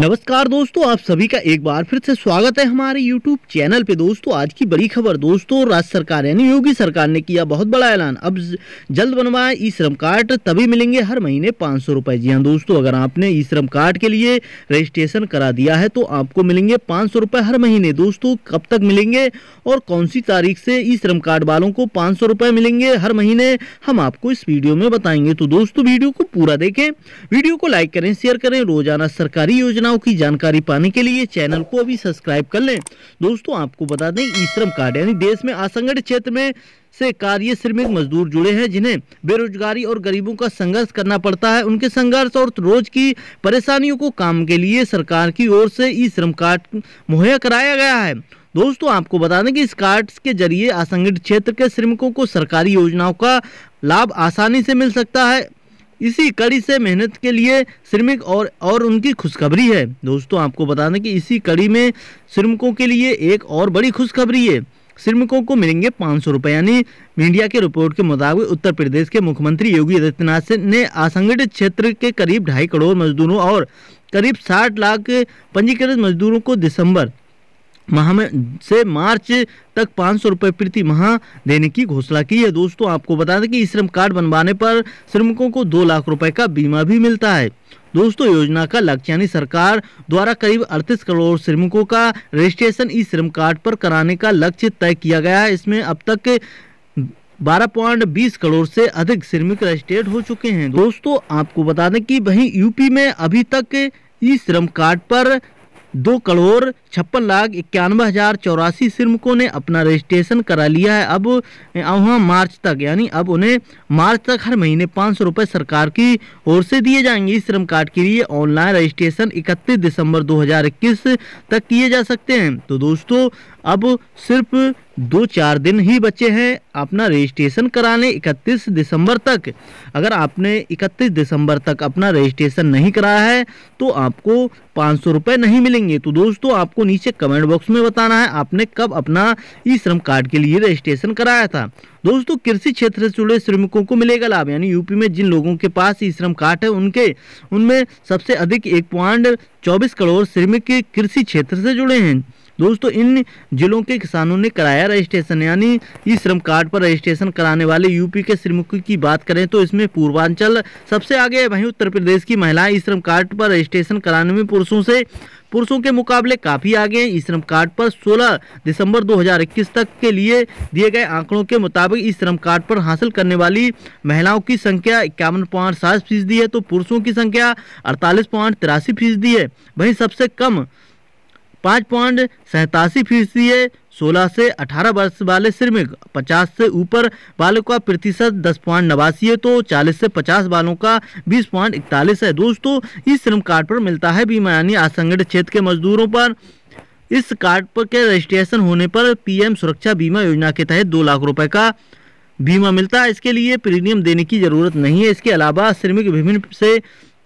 नमस्कार दोस्तों आप सभी का एक बार फिर से स्वागत है हमारे YouTube चैनल पे दोस्तों आज की बड़ी खबर दोस्तों राज्य सरकार यानी योगी सरकार ने किया बहुत बड़ा ऐलान अब जल्द बनवाए ई श्रम कार्ड तभी मिलेंगे हर महीने पाँच सौ रुपये जी हाँ दोस्तों अगर आपने ई श्रम कार्ड के लिए रजिस्ट्रेशन करा दिया है तो आपको मिलेंगे पाँच सौ हर महीने दोस्तों कब तक मिलेंगे और कौन सी तारीख से ई श्रम कार्ड वालों को पाँच सौ मिलेंगे हर महीने हम आपको इस वीडियो में बताएंगे तो दोस्तों वीडियो को पूरा देखें वीडियो को लाइक करें शेयर करें रोजाना सरकारी योजना योजनाओं की जानकारी पाने के लिए चैनल को अभी सब्सक्राइब कर लें दोस्तों आपको बता दें ई श्रम कार्ड यानी देश में असंगठित क्षेत्र में से कार्य श्रमिक मजदूर जुड़े हैं जिन्हें बेरोजगारी और गरीबों का संघर्ष करना पड़ता है उनके संघर्ष और रोज की परेशानियों को काम के लिए सरकार की ओर से ई श्रम कार्ड मुहैया कराया गया है दोस्तों आपको बता दें कि इस कार्ड के जरिए असंगठित क्षेत्र के श्रमिकों को सरकारी योजनाओं का लाभ आसानी से मिल सकता है इसी कड़ी से मेहनत के लिए श्रमिक और और उनकी खुशखबरी है दोस्तों आपको बता दें कि इसी कड़ी में श्रमिकों के लिए एक और बड़ी खुशखबरी है श्रमिकों को मिलेंगे पाँच सौ रुपये यानी मीडिया के रिपोर्ट के मुताबिक उत्तर प्रदेश के मुख्यमंत्री योगी आदित्यनाथ ने असंगठित क्षेत्र के करीब ढाई करोड़ मजदूरों और करीब साठ लाख पंजीकृत मजदूरों को दिसंबर माह में से मार्च तक पाँच सौ रुपये प्रति माह देने की घोषणा की है दोस्तों आपको बता दें कि श्रम कार्ड बनवाने पर श्रमिकों को दो लाख रुपए का बीमा भी मिलता है दोस्तों योजना का लक्ष्य यानी सरकार द्वारा करीब अड़तीस करोड़ श्रमिकों का रजिस्ट्रेशन ई श्रम कार्ड पर कराने का लक्ष्य तय किया गया है इसमें अब तक बारह पॉइंट बीस करोड़ से अधिक श्रमिक रजिस्ट्रेड हो चुके हैं दोस्तों आपको बता दें कि वहीं यूपी में अभी तक ई श्रम कार्ड पर दो करोड़ छप्पन लाख इक्यानवे हज़ार चौरासी श्रमिकों ने अपना रजिस्ट्रेशन करा लिया है अब वहाँ मार्च तक यानी अब उन्हें मार्च तक हर महीने पाँच सौ रुपये सरकार की ओर से दिए जाएंगे इस श्रम कार्ड के लिए ऑनलाइन रजिस्ट्रेशन इकतीस दिसंबर 2021 तक किए जा सकते हैं तो दोस्तों अब सिर्फ दो चार दिन ही बचे हैं अपना रजिस्ट्रेशन कराने 31 दिसंबर तक अगर आपने 31 दिसंबर तक अपना रजिस्ट्रेशन नहीं कराया है तो आपको पाँच सौ नहीं मिलेंगे तो दोस्तों आपको नीचे कमेंट बॉक्स में बताना है आपने कब अपना ई श्रम कार्ड के लिए रजिस्ट्रेशन कराया था दोस्तों कृषि क्षेत्र से जुड़े श्रमिकों को मिलेगा लाभ यानी यूपी में जिन लोगों के पास ई श्रम कार्ड है उनके उनमें सबसे अधिक एक पॉइंट चौबीस करोड़ श्रमिक कृषि क्षेत्र से जुड़े हैं दोस्तों इन जिलों के किसानों ने कराया रजिस्ट्रेशन यानी ई श्रम कार्ड पर रजिस्ट्रेशन कराने वाले यूपी के श्रमिकों की बात करें तो इसमें पूर्वांचल सबसे आगे है वहीं उत्तर प्रदेश की महिलाएं ई श्रम कार्ड पर रजिस्ट्रेशन कराने में पुरुषों से पुरुषों के मुकाबले काफ़ी आगे हैं ई श्रम कार्ड पर 16 दिसंबर 2021 तक के लिए दिए गए आंकड़ों के मुताबिक ई श्रम कार्ड पर हासिल करने वाली महिलाओं की संख्या इक्यावन पॉइंट सात फीसदी है तो पुरुषों की संख्या अड़तालीस पॉइंट तिरासी फीसदी है वहीं सबसे कम पाँच पॉइंट सैतासी फीसदी है सोलह से अठारह वर्ष वाले श्रमिक पचास से ऊपर वालों का प्रतिशत दस पॉइंट नवासी है तो चालीस से पचास वालों का बीस पॉइंट इकतालीस है दोस्तों इस श्रम कार्ड पर मिलता है बीमा यानी असंगठित क्षेत्र के मजदूरों पर इस कार्ड पर के रजिस्ट्रेशन होने पर पीएम सुरक्षा बीमा योजना के तहत दो लाख रुपए का बीमा मिलता है इसके लिए प्रीमियम देने की जरूरत नहीं है इसके अलावा श्रमिक विभिन्न से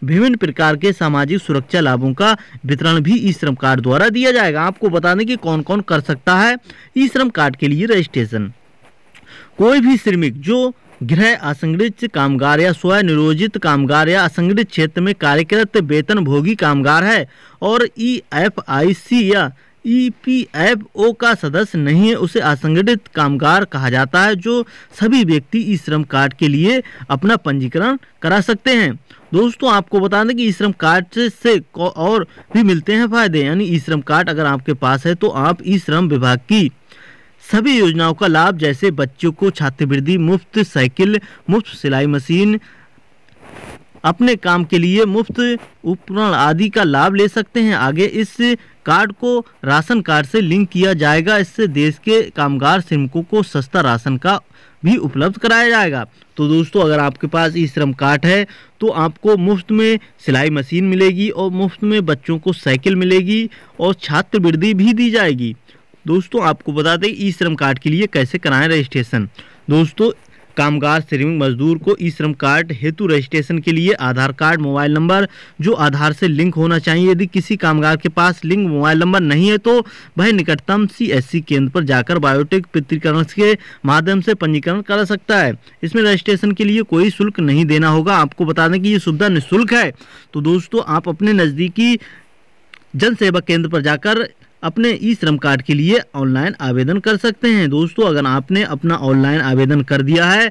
विभिन्न प्रकार के सामाजिक सुरक्षा लाभों का वितरण भी ई श्रम कार्ड द्वारा दिया जाएगा आपको बता दें कि कौन कौन कर सकता है ई श्रम कार्ड के लिए रजिस्ट्रेशन कोई भी श्रमिक जो गृह असंगठित कामगार या स्वयं नियोजित कामगार या असंगठित क्षेत्र में कार्यरत वेतन भोगी कामगार है और ई एफ आई सी या ईपीएफओ e का सदस्य नहीं है उसे असंगठित कामगार कहा जाता है जो सभी व्यक्ति ई श्रम कार्ड के लिए अपना पंजीकरण करा सकते हैं दोस्तों आपको बता दें कि ई श्रम कार्ड से और भी मिलते हैं फायदे यानी ई श्रम कार्ड अगर आपके पास है तो आप ई श्रम विभाग की सभी योजनाओं का लाभ जैसे बच्चों को छात्रवृत्ति मुफ्त साइकिल मुफ्त सिलाई मशीन अपने काम के लिए मुफ्त उपकरण आदि का लाभ ले सकते हैं आगे इस कार्ड को राशन कार्ड से लिंक किया जाएगा इससे देश के कामगार श्रमिकों को सस्ता राशन का भी उपलब्ध कराया जाएगा तो दोस्तों अगर आपके पास ई श्रम कार्ड है तो आपको मुफ्त में सिलाई मशीन मिलेगी और मुफ्त में बच्चों को साइकिल मिलेगी और छात्रवृत्ति भी दी जाएगी दोस्तों आपको बता दें ई श्रम कार्ड के लिए कैसे कराएं रजिस्ट्रेशन दोस्तों कामगार श्रमिक मजदूर को ई श्रम कार्ड हेतु रजिस्ट्रेशन के लिए आधार कार्ड मोबाइल नंबर जो आधार से लिंक होना चाहिए यदि किसी कामगार के पास लिंक मोबाइल नंबर नहीं है तो वह निकटतम सी केंद्र पर जाकर बायोटेक पितृकरण के माध्यम से पंजीकरण करा सकता है इसमें रजिस्ट्रेशन के लिए कोई शुल्क नहीं देना होगा आपको बता दें कि ये सुविधा निःशुल्क है तो दोस्तों आप अपने नज़दीकी जन सेवा केंद्र पर जाकर अपने ई श्रम कार्ड के लिए ऑनलाइन आवेदन कर सकते हैं दोस्तों अगर आपने अपना ऑनलाइन आवेदन कर दिया है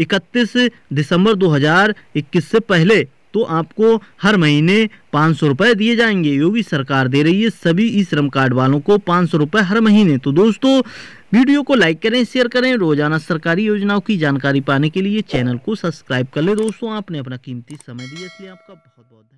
31 दिसंबर 2021 से पहले तो आपको हर महीने पाँच सौ रुपये दिए जाएंगे योगी सरकार दे रही है सभी ई श्रम कार्ड वालों को पाँच सौ रुपये हर महीने तो दोस्तों वीडियो को लाइक करें शेयर करें रोजाना सरकारी योजनाओं की जानकारी पाने के लिए चैनल को सब्सक्राइब कर लें दोस्तों आपने अपना कीमती समय दिया इसलिए आपका बहुत बहुत